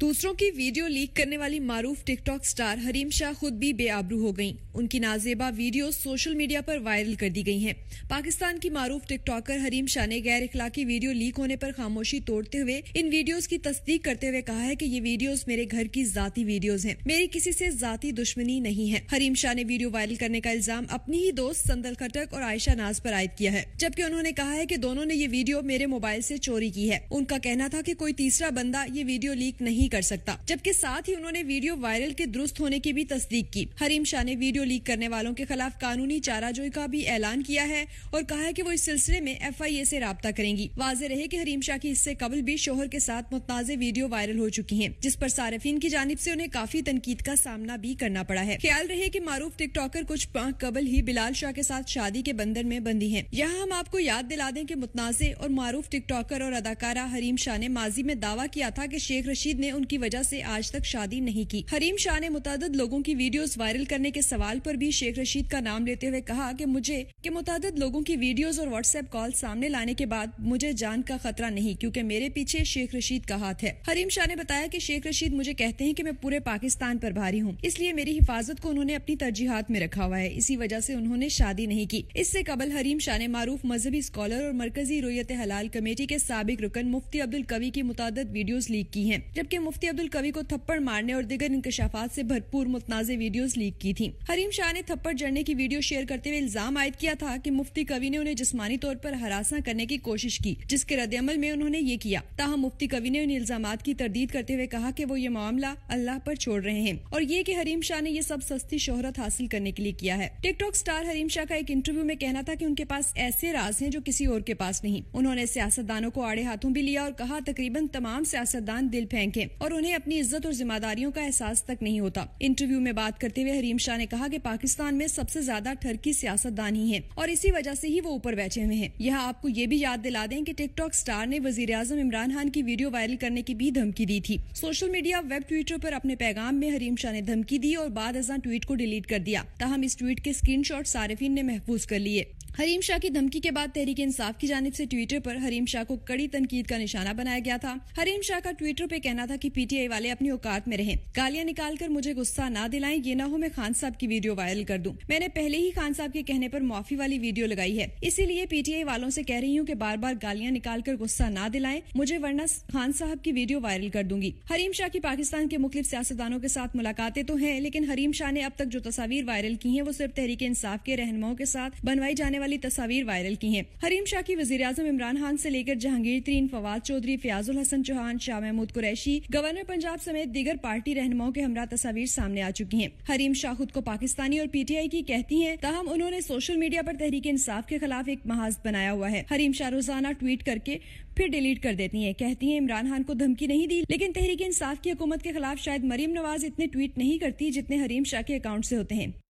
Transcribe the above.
दूसरों की video leak करने वाली मारूफ टिकटॉक स्टार हरीम शाह खुद भी बेआबरू हो गईं। उनकी नाजेबा वीडियो सोशल मीडिया पर वायरल कर दी गई हैं। पाकिस्तान की मारूफ टिकटॉकर हरीम शाह ने गैर इखलाकी वीडियो लीक होने पर खामोशी तोड़ते हुए इन वीडियोस की तस्दीक करते हुए कहा है कि ये वीडियोस मेरे घर की जाती वीडियोज है मेरी किसी से जाती दुश्मनी नहीं है हरीम शाह ने वीडियो वायरल करने का इल्जाम अपनी ही दोस्त संदल खटक और आयशा नाज पर आयद किया है जबकि उन्होंने कहा है की दोनों ने ये वीडियो मेरे मोबाइल ऐसी चोरी की है उनका कहना था की कोई तीसरा बंदा ये वीडियो लीक नहीं कर सकता जबकि साथ ही उन्होंने वीडियो वायरल के दुरुस्त होने की भी तस्दीक की हरीम शाह ने वीडियो लीक करने वालों के खिलाफ कानूनी चाराजोई का भी ऐलान किया है और कहा है की वो इस सिलसिले में एफ आई ए ऐसी रबता करेंगी वाजे रहे की हरीम शाह की इससे कबल भी शोहर के साथ मुतनाजे वीडियो वायरल हो चुकी है जिस पर सार्फिन की जानब ऐसी उन्हें काफी तनकीद का सामना भी करना पड़ा है ख्याल रहे की मारूफ टिकटॉकर कुछ कबल ही बिलाल शाह के साथ शादी के बंधन में बंदी है यहाँ हम आपको याद दिला दें की मुतनाजे और मारूफ टिकटॉकर और अदाकारा हरीम शाह ने माजी में दावा किया था की शेख रशीद ने उनकी वजह से आज तक शादी नहीं की हरीम शाह ने मुताद लोगों की वीडियोस वायरल करने के सवाल पर भी शेख रशीद का नाम लेते हुए कहा कि मुझे के मुताद लोगों की वीडियोस और व्हाट्सएप कॉल सामने लाने के बाद मुझे जान का खतरा नहीं क्योंकि मेरे पीछे शेख रशीद का हाथ है हरीम शाह ने बताया की शेख रशीद मुझे कहते हैं की मैं पूरे पाकिस्तान पर भारी हूँ इसलिए मेरी हिफाजत को उन्होंने अपनी तरजीहत में रखा हुआ है इसी वजह ऐसी उन्होंने शादी नहीं की इससे कबल हरीम शाह ने मारूफ मजहबी स्कॉलर और मरकजी रोयत हलाल कमेटी के सबक रुकन मुफ्ती अब्दुल कवि की मुताद वीडियोज लीक की है जबकि मुफ्ती अब्दुल कवी को थप्पड़ मारने और दिगर इंकशाफात से भरपूर मुतनाज़ वीडियोस लीक की थी हरीम शाह ने थप्पड़ जड़ने की वीडियो शेयर करते हुए इल्जाम आयद किया था कि मुफ्ती कवि ने उन्हें जिसमानी तौर पर हरासा करने की कोशिश की जिसके रद्दमल में उन्होंने ये किया ताहम मुफ्ती कवि ने उन इल्जाम की तरदीद करते हुए कहा की वो ये मामला अल्लाह आरोप छोड़ रहे हैं और ये की हरीम शाह ने ये सब सस्ती शोहरत हासिल करने के लिए किया है टिकटॉक स्टार हरीम शाह का एक इंटरव्यू में कहना था की उनके पास ऐसे राज है जो किसी और के पास नहीं उन्होंने सियासतदानों को आड़े हाथों भी लिया और कहा तकरीबन तमाम सियासतदान दिल फेंके और उन्हें अपनी इज्जत और जिम्मेदारियों का एहसास तक नहीं होता इंटरव्यू में बात करते हुए हरीम शाह ने कहा कि पाकिस्तान में सबसे ज्यादा ठरकी सियासतदान ही है और इसी वजह से ही वो ऊपर बैठे हुए हैं यह आपको ये भी याद दिला दें कि टिकटॉक स्टार ने वजीर आजम इमरान खान की वीडियो वायरल करने की भी धमकी दी थी सोशल मीडिया वेब ट्विटर पर अपने पैगाम में हरीम शाह ने धमकी दी और बाद अजा ट्वीट को डिलीट कर दिया ताहम इस ट्वीट के स्क्रीन शॉट सार्फिन ने महफूज कर लिए हरीम शाह की धमकी के बाद तहरीक इंसाफ की जानब ऐसी ट्विटर आरोप हरीम शाह को कड़ी तनकीद का निशाना बनाया गया था हरीम शाह का ट्विटर पे कहना था की पीटीआई वाले अपनी औकात में रहे गालियाँ निकाल कर मुझे गुस्सा न दिलाए ये न हो मैं खान साहब की वीडियो वायरल कर दूँ मैंने पहले ही खान साहब के कहने आरोप माफी वाली वीडियो लगाई है इसीलिए पीटीआई वालों ऐसी कह रही हूँ की बार बार गालियां निकाल कर गुस्सा ना दिलाए मुझे वरना खान साहब की वीडियो वायरल कर दूंगी हरीम शाह की पाकिस्तान के मुख्त सियासतदानों के साथ मुलाकातें तो हैं लेकिन हरीम शाह ने अब तक जो तस्वीर वायरल की है वो सिर्फ तहरीक इंसाफ के रहनुमाओं के साथ बनवाई जाने वाली वाली तस्वीर वायरल की है हरीम शाह की वजी अजम इमरान खान ऐसी लेकर जहांगीर तरीन फवाद चौधरी फयाजुल हसन चौहान शाह महमूद कुरैशी गवर्नर पंजाब समेत दीगर पार्टी रहनुमाओं के हमरा तस्वीर सामने आ चुकी है हरीम शाह खुद को पाकिस्तानी और पीटीआई की कहती है तहम उन्होंने सोशल मीडिया आरोप तहरीक इंसाफ के खिलाफ एक महाज बनाया हुआ है हरीम शाह रोजाना ट्वीट करके फिर डिलीट कर देती है कहती है इमरान खान को धमकी नहीं दी लेकिन तहरीक इंसाफ की हुकूमत के खिलाफ शायद मरीम नवाज इतने ट्वीट नहीं करती जितने हरीम शाह के अकाउंट से होते हैं